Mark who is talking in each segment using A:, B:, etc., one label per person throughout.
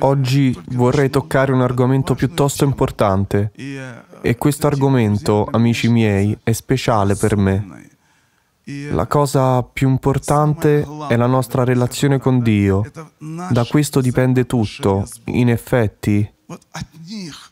A: Oggi vorrei toccare un argomento piuttosto importante e eh, questo argomento, amici miei, è speciale per me. La cosa più importante è la nostra relazione con Dio. Da questo dipende tutto, in effetti,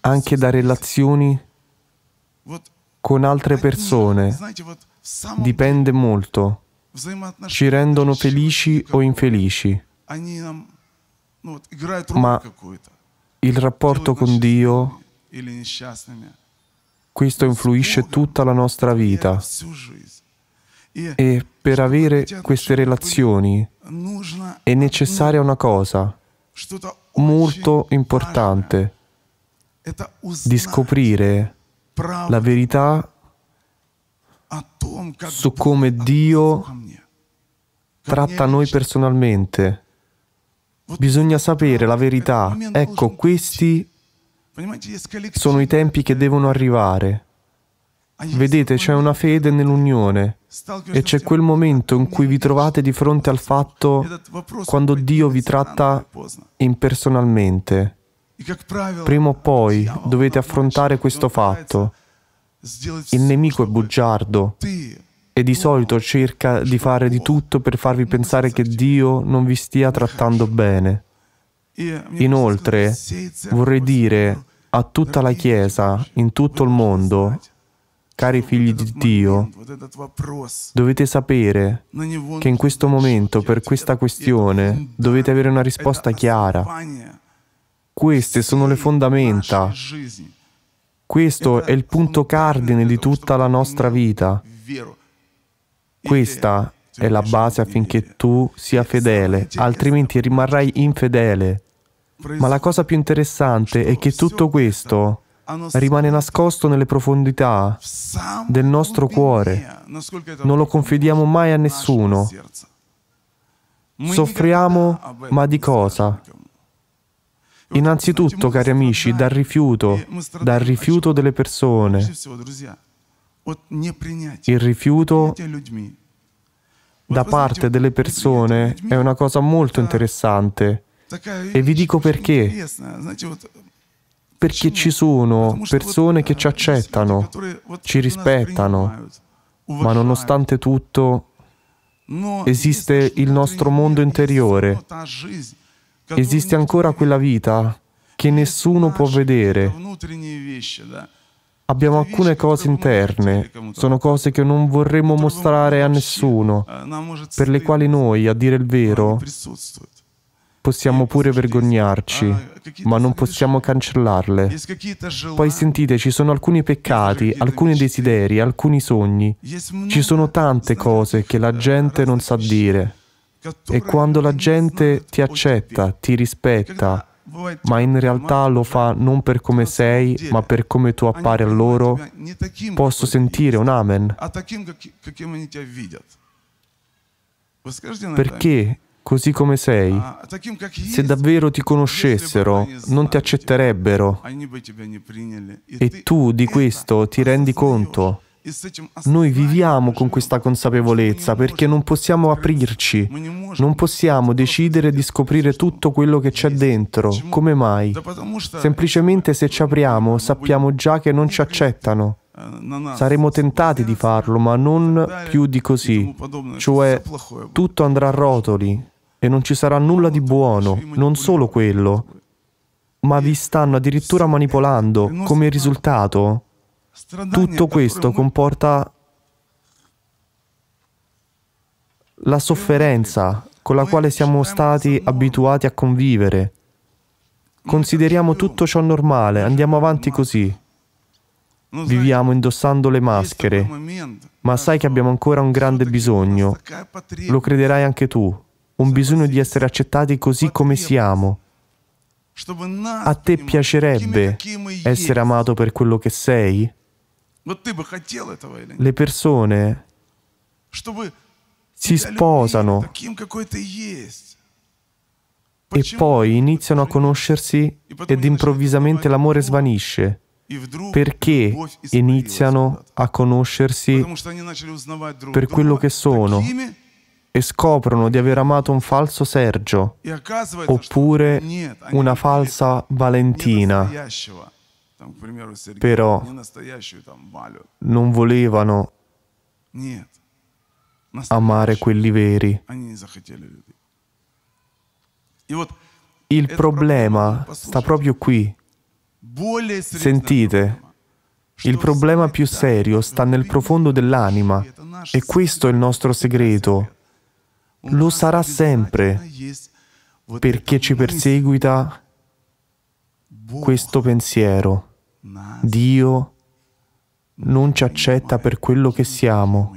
A: anche da relazioni con altre persone. Dipende molto. Ci rendono felici o infelici ma il rapporto con Dio, questo influisce tutta la nostra vita. E per avere queste relazioni è necessaria una cosa molto importante, di scoprire la verità su come Dio tratta noi personalmente. Bisogna sapere la verità. Ecco, questi sono i tempi che devono arrivare. Vedete, c'è una fede nell'unione e c'è quel momento in cui vi trovate di fronte al fatto quando Dio vi tratta impersonalmente. Prima o poi dovete affrontare questo fatto. Il nemico è bugiardo e di solito cerca di fare di tutto per farvi pensare che Dio non vi stia trattando bene. Inoltre, vorrei dire a tutta la Chiesa, in tutto il mondo, cari figli di Dio, dovete sapere che in questo momento, per questa questione, dovete avere una risposta chiara. Queste sono le fondamenta. Questo è il punto cardine di tutta la nostra vita. Questa è la base affinché tu sia fedele, altrimenti rimarrai infedele. Ma la cosa più interessante è che tutto questo rimane nascosto nelle profondità del nostro cuore. Non lo confidiamo mai a nessuno. Soffriamo, ma di cosa? Innanzitutto, cari amici, dal rifiuto, dal rifiuto delle persone. Il rifiuto da parte delle persone è una cosa molto interessante. E vi dico perché. Perché ci sono persone che ci accettano, ci rispettano, ma nonostante tutto esiste il nostro mondo interiore, esiste ancora quella vita che nessuno può vedere. Abbiamo alcune cose interne, sono cose che non vorremmo mostrare a nessuno, eh, per le quali noi, a dire il vero, eh, possiamo pure vergognarci, ah, ma non possiamo cancellarle. Poi sentite, ci sono alcuni peccati, alcuni desideri, alcuni sogni. Ci sono tante cose che la eh, gente non sa dire. E quando la gente ti accetta, ti rispetta, ma in realtà lo fa non per come sei, ma per come tu appari a loro, posso sentire un amen.
B: Perché,
A: così come sei, se davvero ti conoscessero, non ti accetterebbero. E tu di questo ti rendi conto. Noi viviamo con questa consapevolezza perché non possiamo aprirci, non possiamo decidere di scoprire tutto quello che c'è dentro. Come mai? Semplicemente se ci apriamo sappiamo già che non ci accettano. Eh, Saremo tentati di farlo, ma non più di così. Cioè, eh, tutto andrà a rotoli e non ci sarà nulla di buono, non solo quello, ma vi stanno addirittura manipolando come risultato. Tutto questo comporta la sofferenza con la quale siamo stati abituati a convivere. Consideriamo tutto ciò normale, andiamo avanti così. Viviamo indossando le maschere, ma cioè, sai che abbiamo ancora un grande bisogno. Lo crederai anche tu, un bisogno di essere accettati così come siamo. A te piacerebbe essere amato per quello che sei? Le persone si sposano e poi iniziano a conoscersi ed improvvisamente l'amore svanisce perché iniziano a conoscersi per quello che sono e scoprono di aver amato un falso Sergio oppure una falsa Valentina però non volevano amare quelli veri. Il problema sta proprio qui. Sentite, il problema più serio sta nel profondo dell'anima e questo è il nostro segreto. Lo sarà sempre perché ci perseguita questo pensiero. Dio non ci accetta per quello che siamo.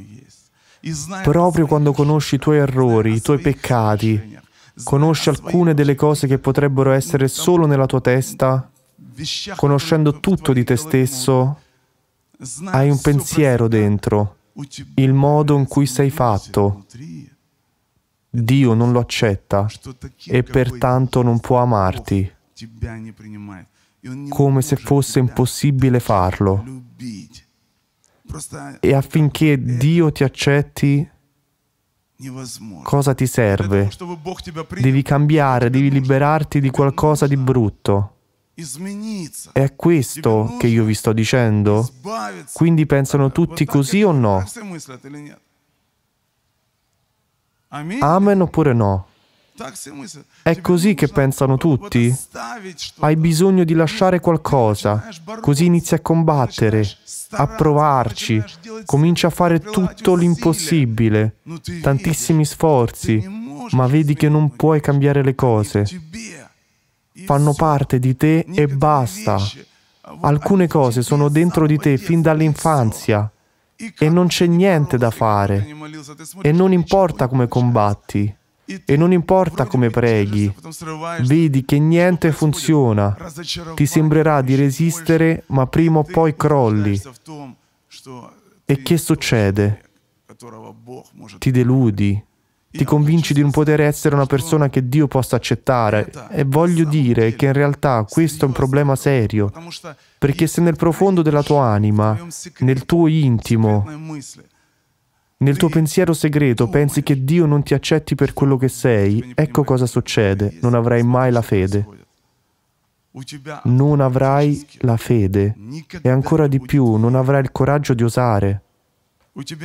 A: Proprio quando conosci i tuoi errori, i tuoi peccati, conosci alcune delle cose che potrebbero essere solo nella tua testa, conoscendo tutto di te stesso, hai un pensiero dentro, il modo in cui sei fatto. Dio non lo accetta e pertanto non può amarti come se fosse impossibile farlo. E affinché Dio ti accetti, cosa ti serve? Devi cambiare, devi liberarti di qualcosa di brutto. È questo che io vi sto dicendo? Quindi pensano tutti così o no? Amen oppure no? È così che pensano tutti. Hai bisogno di lasciare qualcosa, così inizi a combattere, a provarci, cominci a fare tutto l'impossibile, tantissimi sforzi, ma vedi che non puoi cambiare le cose. Fanno parte di te e basta. Alcune cose sono dentro di te fin dall'infanzia e non c'è niente da fare e non importa come combatti. E non importa come preghi, vedi che niente funziona. Ti sembrerà di resistere, ma prima o poi crolli. E che succede? Ti deludi, ti convinci di non poter essere una persona che Dio possa accettare. E voglio dire che in realtà questo è un problema serio, perché se nel profondo della tua anima, nel tuo intimo, nel tuo pensiero segreto pensi che Dio non ti accetti per quello che sei, ecco cosa succede, non avrai mai la fede. Non avrai la fede e ancora di più non avrai il coraggio di osare.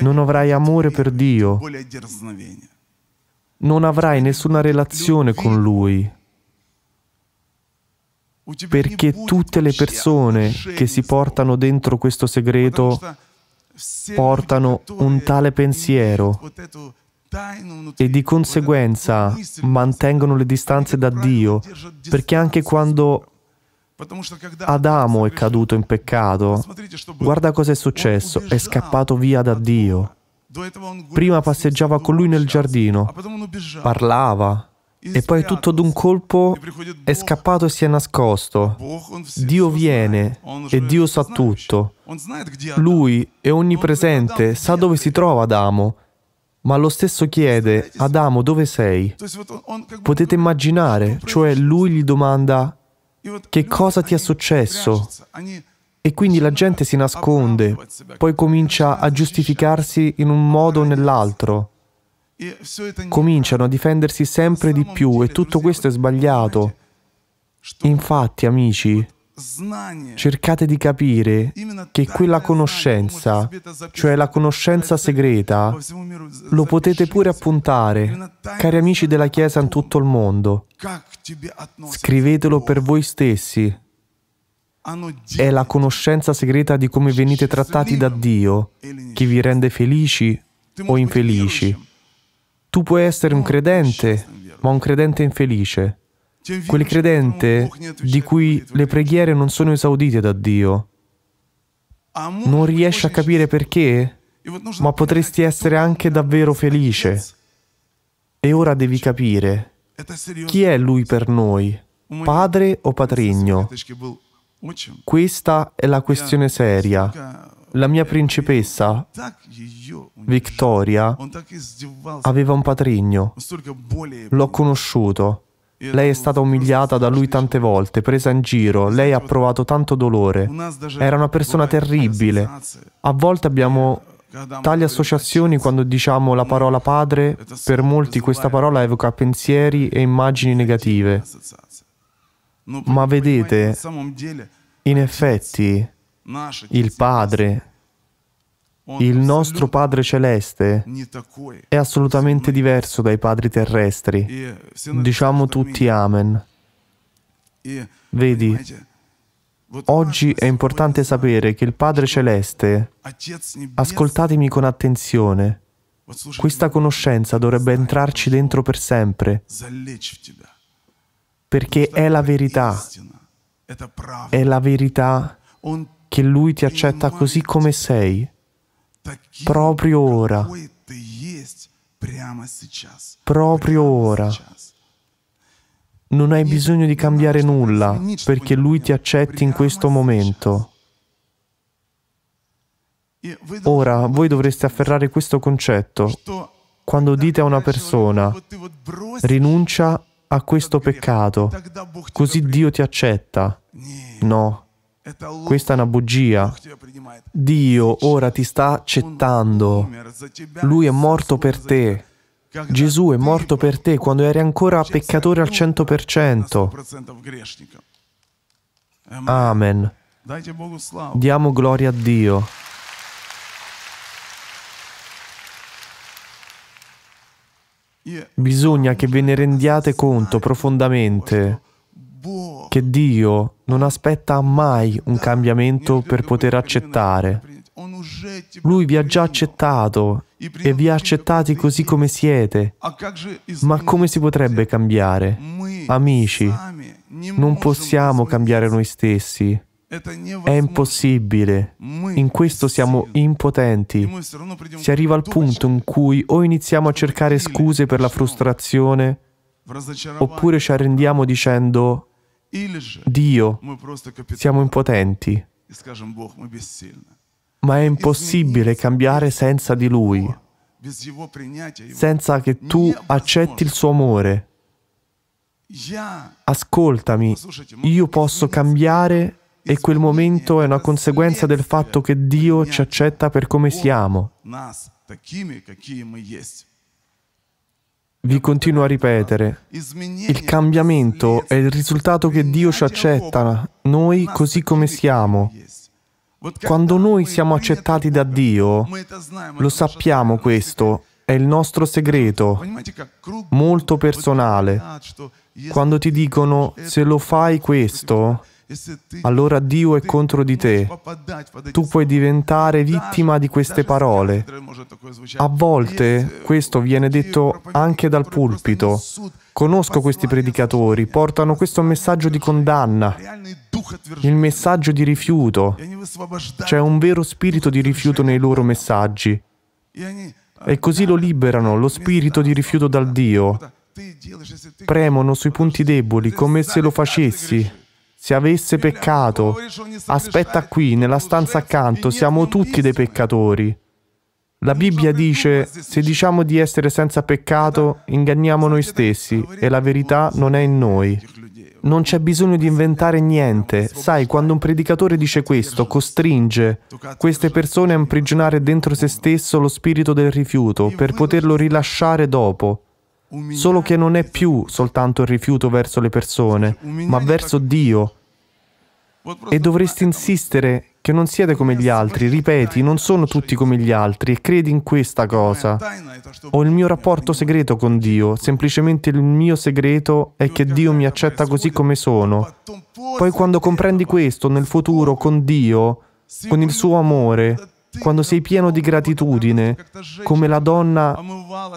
A: Non avrai amore per Dio. Non avrai nessuna relazione con Lui. Perché tutte le persone che si portano dentro questo segreto portano un tale pensiero e di conseguenza mantengono le distanze da Dio, perché anche quando Adamo è caduto in peccato, guarda cosa è successo, è scappato via da Dio. Prima passeggiava con lui nel giardino, parlava, e poi tutto d'un colpo è scappato e si è nascosto. Dio viene e Dio sa tutto. Lui è onnipresente, sa dove si trova Adamo, ma lo stesso chiede, Adamo dove sei? Potete immaginare, cioè lui gli domanda che cosa ti è successo? E quindi la gente si nasconde, poi comincia a giustificarsi in un modo o nell'altro cominciano a difendersi sempre di più e tutto questo è sbagliato. Infatti, amici, cercate di capire che quella conoscenza, cioè la conoscenza segreta, lo potete pure appuntare, cari amici della Chiesa in tutto il mondo. Scrivetelo per voi stessi. È la conoscenza segreta di come venite trattati da Dio che vi rende felici o infelici. Tu puoi essere un credente, ma un credente infelice. Quel credente di cui le preghiere non sono esaudite da Dio. Non riesci a capire perché, ma potresti essere anche davvero felice. E ora devi capire chi è Lui per noi, padre o patrigno. Questa è la questione seria. La mia principessa, Victoria, aveva un patrigno. L'ho conosciuto. Lei è stata umiliata da lui tante volte, presa in giro, lei ha provato tanto dolore. Era una persona terribile. A volte abbiamo Tali associazioni, quando diciamo la parola padre, per molti questa parola evoca pensieri e immagini negative. Ma vedete, in effetti, il Padre, il nostro Padre Celeste, è assolutamente diverso dai padri terrestri. Diciamo tutti Amen. Vedi, Oggi è importante sapere che il Padre Celeste, ascoltatemi con attenzione, questa conoscenza dovrebbe entrarci dentro per sempre, perché è la verità, è la verità che Lui ti accetta così come sei, proprio ora, proprio ora. Non hai bisogno di cambiare nulla perché Lui ti accetti in questo momento. Ora voi dovreste afferrare questo concetto. Quando dite a una persona, rinuncia a questo peccato, così Dio ti accetta. No, questa è una bugia. Dio ora ti sta accettando. Lui è morto per te. Gesù è morto per te quando eri ancora peccatore al 100%. Amen. Diamo gloria a Dio. Bisogna che ve ne rendiate conto profondamente che Dio non aspetta mai un cambiamento per poter accettare. Lui vi ha già accettato e vi ha accettati così come siete. Ma come si potrebbe cambiare? Amici, non possiamo cambiare noi stessi. È impossibile. In questo siamo impotenti. Si arriva al punto in cui o iniziamo a cercare scuse per la frustrazione, oppure ci arrendiamo dicendo Dio, siamo impotenti, ma è impossibile cambiare senza di Lui, senza che tu accetti il suo amore. Ascoltami, io posso cambiare e quel momento è una conseguenza del fatto che Dio ci accetta per come siamo vi continuo a ripetere, il cambiamento è il risultato che Dio ci accetta, noi così come siamo. Quando noi siamo accettati da Dio, lo sappiamo questo, è il nostro segreto, molto personale. Quando ti dicono se lo fai questo, allora Dio è contro di te. Tu puoi diventare vittima di queste parole. A volte eh, questo viene detto anche dal pulpito. Conosco questi predicatori, portano questo messaggio di condanna, il messaggio di rifiuto. C'è un vero spirito di rifiuto nei loro messaggi. Eh, e così lo liberano, lo spirito di rifiuto dal Dio. Premono sui punti deboli come se lo facessi se avesse peccato. Aspetta qui, nella stanza accanto, siamo tutti dei peccatori. La Bibbia dice, se diciamo di essere senza peccato, inganniamo noi stessi e la verità non è in noi. Non c'è bisogno di inventare niente. Sai, quando un predicatore dice questo, costringe queste persone a imprigionare dentro se stesso lo spirito del rifiuto per poterlo rilasciare dopo solo che non è più soltanto il rifiuto verso le persone, ma verso Dio. E dovresti insistere che non siete come gli altri, ripeti, non sono tutti come gli altri e credi in questa cosa. Ho il mio rapporto segreto con Dio, semplicemente il mio segreto è che Dio mi accetta così come sono. Poi quando comprendi questo nel futuro con Dio, con il suo amore, quando sei pieno di gratitudine, come la donna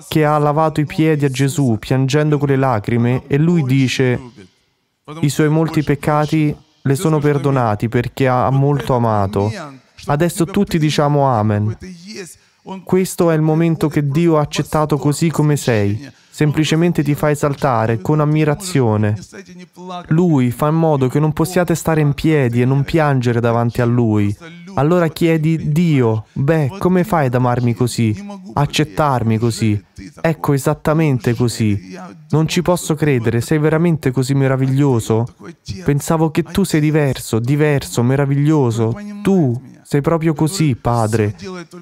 A: che ha lavato i piedi a Gesù piangendo con le lacrime e lui dice i suoi molti peccati le sono perdonati perché ha molto amato. Adesso tutti diciamo Amen. Questo è il momento che Dio ha accettato così come sei. Semplicemente ti fa esaltare con ammirazione. Lui fa in modo che non possiate stare in piedi e non piangere davanti a Lui. Allora chiedi, Dio, beh, come fai ad amarmi così, accettarmi così? Ecco esattamente così. Non ci posso credere, sei veramente così meraviglioso? Pensavo che tu sei diverso, diverso, meraviglioso. Tu sei proprio così, Padre.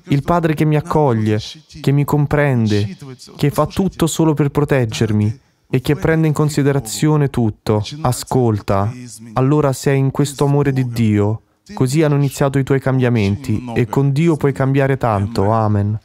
A: Il Padre che mi accoglie, che mi comprende, che fa tutto solo per proteggermi e che prende in considerazione tutto, ascolta, allora sei in questo amore di Dio Così hanno iniziato i tuoi cambiamenti e con Dio puoi cambiare tanto. Amen.